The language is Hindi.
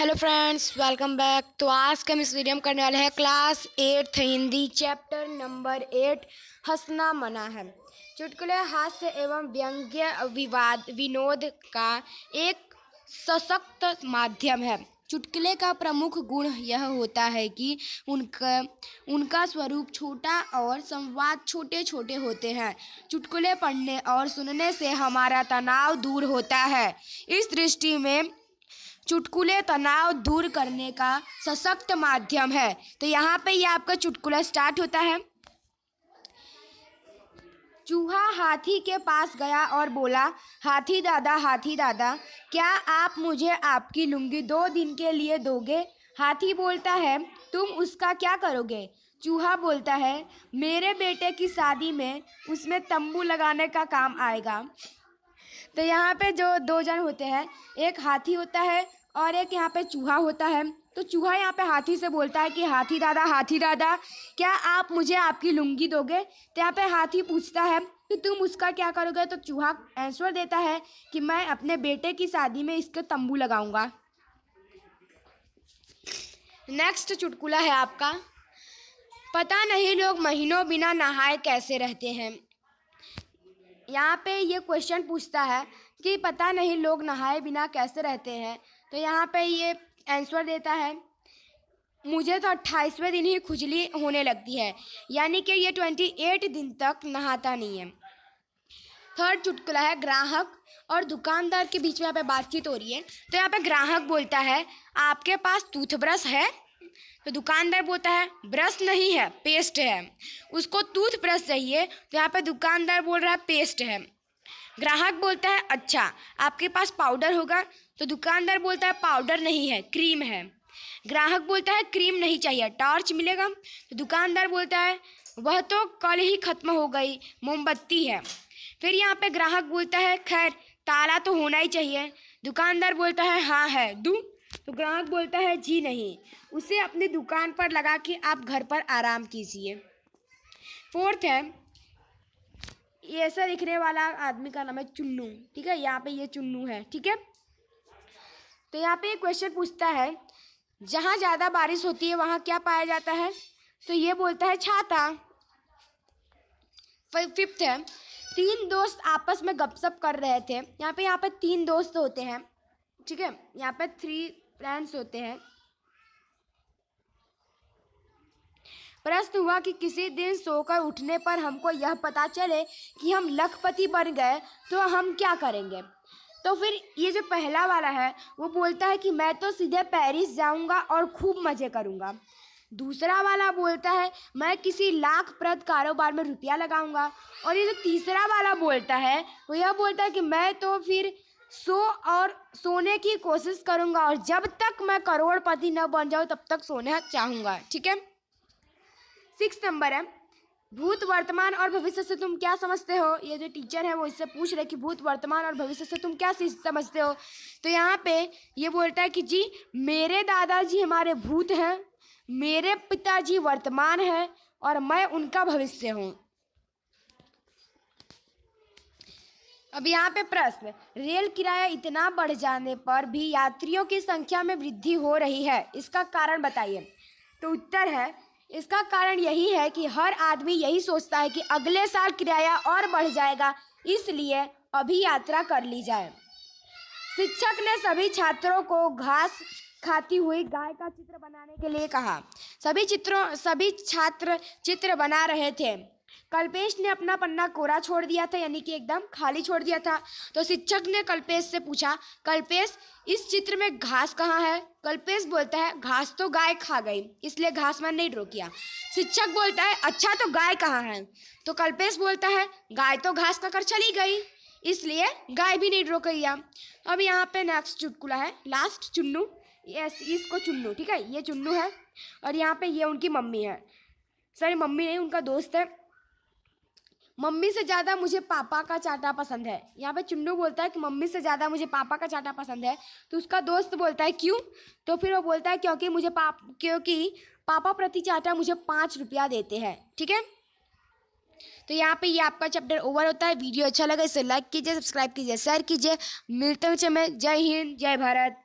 हेलो फ्रेंड्स वेलकम बैक तो आज का हम इस वीडियो में करने वाले हैं class eighth Hindi chapter number eight हंसना मना है चुटकुले हास्य एवं व्यंग्य विवाद विनोद का एक सशक्त माध्यम है चुटकुले का प्रमुख गुण यह होता है कि उनका उनका स्वरूप छोटा और संवाद छोटे छोटे होते हैं चुटकुले पढ़ने और सुनने से हमारा तनाव दूर होता है इस दृष्टि में चुटकुले तनाव दूर करने का सशक्त माध्यम है तो यहाँ पे ये आपका चुटकुला स्टार्ट होता है चूहा हाथी के पास गया और बोला हाथी दादा हाथी दादा क्या आप मुझे आपकी लुंगी दो दिन के लिए दोगे हाथी बोलता है तुम उसका क्या करोगे चूहा बोलता है मेरे बेटे की शादी में उसमें तंबू लगाने का काम आएगा तो यहाँ पे जो दो जन होते हैं एक हाथी होता है और एक यहाँ पे चूहा होता है तो चूहा यहाँ पे हाथी से बोलता है कि हाथी दादा हाथी दादा क्या आप मुझे आपकी लुंगी दोगे तो यहाँ पे हाथी पूछता है कि तो तुम उसका क्या करोगे तो चूहा आंसर देता है कि मैं अपने बेटे की शादी में इसके तंबू लगाऊंगा नेक्स्ट चुटकुला है आपका पता नहीं लोग महीनों बिना नहाए कैसे रहते हैं यहाँ पे ये क्वेश्चन पूछता है कि पता नहीं लोग नहाए बिना कैसे रहते हैं तो यहाँ पे ये आंसर देता है मुझे तो अट्ठाईसवें दिन ही खुजली होने लगती है यानी कि ये ट्वेंटी एट दिन तक नहाता नहीं है थर्ड चुटकुला है ग्राहक और दुकानदार के बीच में यहाँ पे बातचीत हो रही है तो यहाँ पे ग्राहक बोलता है आपके पास टूथब्रश है तो दुकानदार बोलता है ब्रश नहीं है पेस्ट है उसको टूथब्रश चाहिए तो यहाँ पे दुकानदार बोल रहा है पेस्ट है ग्राहक बोलता है अच्छा आपके पास पाउडर होगा तो दुकानदार बोलता है पाउडर नहीं है क्रीम है ग्राहक बोलता है क्रीम नहीं चाहिए टॉर्च मिलेगा तो दुकानदार बोलता है वह तो कल ही ख़त्म हो गई मोमबत्ती है फिर यहाँ पे ग्राहक बोलता है खैर ताला तो होना ही चाहिए दुकानदार बोलता है हाँ है दू तो ग्राहक बोलता है जी नहीं उसे अपनी दुकान पर लगा के आप घर पर आराम कीजिए फोर्थ है ये ऐसा लिखने वाला आदमी का नाम है चुन्नू ठीक है यहाँ पे ये चुन्नू है ठीक है तो यहाँ पे क्वेश्चन पूछता है जहाँ ज़्यादा बारिश होती है वहाँ क्या पाया जाता है तो ये बोलता है छाता फिफ्थ है तीन दोस्त आपस में गपशप कर रहे थे यहाँ पे यहाँ पे तीन दोस्त होते हैं ठीक है यहाँ पे थ्री फ्रेंड्स होते हैं प्रश्न हुआ कि किसी दिन सोकर उठने पर हमको यह पता चले कि हम लखपति बन गए तो हम क्या करेंगे तो फिर ये जो पहला वाला है वो बोलता है कि मैं तो सीधे पेरिस जाऊंगा और खूब मज़े करूंगा दूसरा वाला बोलता है मैं किसी लाख प्रद कारोबार में रुपया लगाऊंगा और ये जो तीसरा वाला बोलता है वो यह बोलता है कि मैं तो फिर सो और सोने की कोशिश करूंगा और जब तक मैं करोड़पति न बन जाऊँ तब तक सोना चाहूँगा ठीक है सिक्स नंबर है भूत वर्तमान और भविष्य से तुम क्या समझते हो ये जो टीचर है वो इससे पूछ रहे कि भूत वर्तमान और भविष्य से तुम क्या समझते हो तो यहाँ पे ये बोलता है कि जी मेरे दादाजी हमारे भूत हैं मेरे पिताजी वर्तमान हैं और मैं उनका भविष्य हूँ अब यहाँ पे प्रश्न रेल किराया इतना बढ़ जाने पर भी यात्रियों की संख्या में वृद्धि हो रही है इसका कारण बताइए तो उत्तर है इसका कारण यही है कि हर आदमी यही सोचता है कि अगले साल किराया और बढ़ जाएगा इसलिए अभी यात्रा कर ली जाए शिक्षक ने सभी छात्रों को घास खाती हुई गाय का चित्र बनाने के लिए कहा सभी चित्रों सभी छात्र चित्र बना रहे थे कल्पेश ने अपना पन्ना कोरा छोड़ दिया था यानी कि एकदम खाली छोड़ दिया था तो शिक्षक ने कल्पेश से पूछा कल्पेश इस चित्र में घास कहाँ है कल्पेश बोलता है घास तो गाय खा गई इसलिए घास मैं नहीं रोकिया शिक्षक बोलता है अच्छा तो गाय कहाँ है तो कल्पेश बोलता है गाय तो घास खाकर चली गई इसलिए गाय भी नहीं रोक गया अब यहाँ पे नेक्स्ट चुटकुला है लास्ट चुन्नू यस इसको चुन्नू ठीक है ये चुन्नू है और यहाँ पे ये उनकी मम्मी है सॉरी मम्मी नहीं उनका दोस्त है मम्मी से ज़्यादा मुझे पापा का चाटा पसंद है यहाँ पे चुन्नू बोलता है कि मम्मी से ज़्यादा मुझे पापा का चाटा पसंद है तो उसका दोस्त बोलता है क्यों तो फिर वो बोलता है क्योंकि मुझे पाप क्योंकि पापा प्रति चाटा मुझे पाँच रुपया देते हैं ठीक है तो यहाँ पे ये यह आपका चैप्टर ओवर होता है वीडियो अच्छा लगा इसे लाइक कीजिए सब्सक्राइब कीजिए शेयर कीजिए मिलते हैं जय हिंद जय भारत